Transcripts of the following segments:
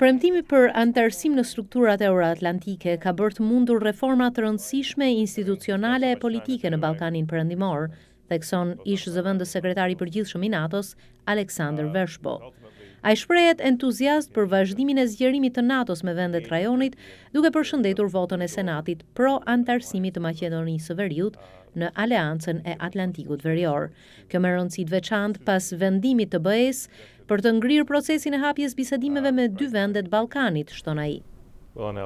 Premtimi për antarësim në strukturat euroatlantike ka bërt mundur reformat të rëndësishme institucionale e politike në Balkanin përëndimor, thekson ishë zëvëndës sekretari për gjithë shumë i NATO-s, Aleksandr Vershbo. A i shprejet entuziast për vazhdimin e zgjerimit të NATO-s me vendet rajonit, duke përshëndetur votën e Senatit pro antarësimit të Macedonisë vërjut në Aleancën e Atlantikut vërjor. Kjo me rëndësit veçant pas vendimit të bëjës, për të ngrirë procesin e hapjes bisedimeve me dy vendet Balkanit, shtona i. Uh,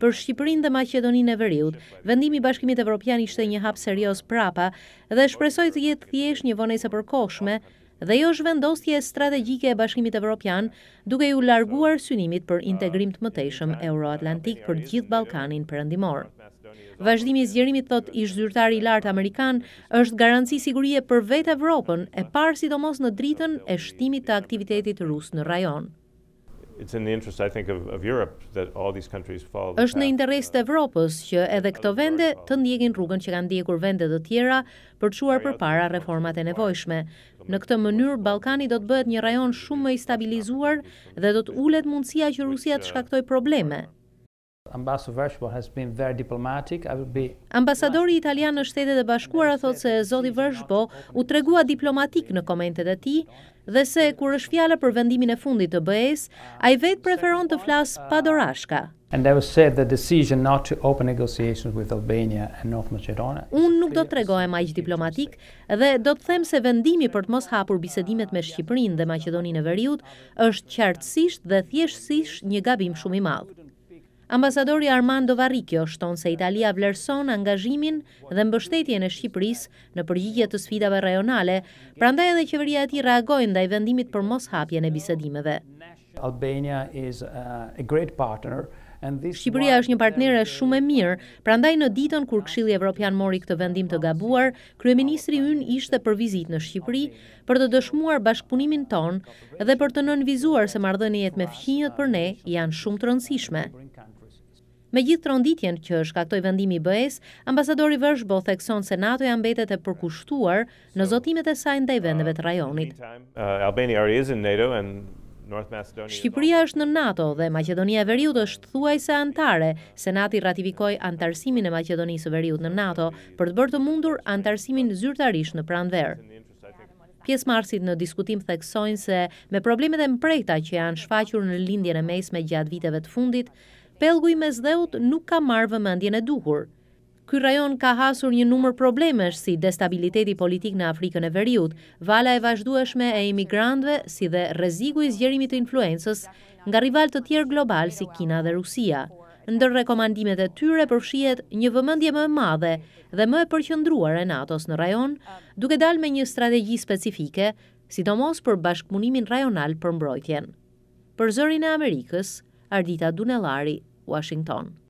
për Shqipërin dhe Macedonin e Veriut, vendimi bashkimit evropian ishte një hap serios prapa dhe shpresoj të jetë thjesht një vonejse përkoshme dhe jo zhvendosje strategjike strategike e bashkimit evropian duke ju larguar synimit për integrim të mëtejshëm Euroatlantik për gjithë Balkanin përëndimor. Vazhdimi i zgjerimit thot ish zyrtari i lartë amerikan është garanci sigurie për vetë Evropën, e parë sidomos në dritën e shtimit të aktivitetit rus në rajon. It's in the interest I think of of Europe that all these countries follow. Është në interes të Evropës që edhe këto vende të ndjekin rrugën që kanë ndjekur vende të tjera për të çuar përpara reformat e nevojshme. Në këtë mënyrë Ballkani do të bëhet një rajon shumë më i stabilizuar dhe do të ulet mundësia që Rusia të uh, shkaktojë probleme, Ambasadori italian në shtetet e bashkuar a thot se Zoti Vërshbo u tregua diplomatik në komentet e ti dhe se kur është fjala për vendimin e fundit të bëjes, a i vetë preferon të flasë pa dorashka. Unë nuk do të tregoj e majq diplomatik dhe do të them se vendimi për të mos hapur bisedimet me Shqiprin dhe Macedonin e Veriut është qartësisht dhe thjeshtësisht një gabim shumë i madhë. Ambasadori Armando Varikjo shton se Italia vlerëson angazhimin dhe mbështetje në Shqipëris në përgjigje të sfidave rajonale, prandaj edhe qeveria ati reagojnë dhe i vendimit për mos hapje në bisedimeve. Uh, Shqipëria është një partnere shumë e mirë, prandaj në ditën kur Këshilli Evropian mori këtë vendim të gabuar, Kryeministri yn ishte për vizit në Shqipëri për të dëshmuar bashkëpunimin tonë dhe për të nënvizuar se marrëdhëniet me fqinjët për ne janë shumë të rëndësishme. Me gjithë tronditjen që shkaktoj vendimi bëjës, ambasadori vërsh bo thekson se NATO janë betet e përkushtuar në zotimet e sajnë dhe i vendeve të uh, rajonit. Uh, Shqipëria është në NATO dhe Macedonia e Veriut është thuaj se antare. Senati ratifikoj antarësimin e Macedonisë e Veriut në NATO për të bërë të mundur antarësimin zyrtarish në pranverë. Pjesë marsit në diskutim theksojnë se me problemet e mprejta që janë shfaqur në lindjen e mesme gjatë viteve të fundit, pelgu i mezdheut nuk ka marrë vëmendjen e duhur. Ky rajon ka hasur një numër problemesh si destabiliteti politik në Afrikën e Veriut, vala e vazhdueshme e imigrantëve si dhe rreziku i zgjerimit të influencës nga rival të tjerë global si Kina dhe Rusia. Ndër rekomandimet e tyre përfshihet një vëmendje më e madhe dhe më e përqendruar e NATO-s në rajon, duke dalë me një strategji specifike, sidomos për bashkëmunimin rajonal për mbrojtjen. Për zërin e Amerikës, Ardita Dunellari, Washington.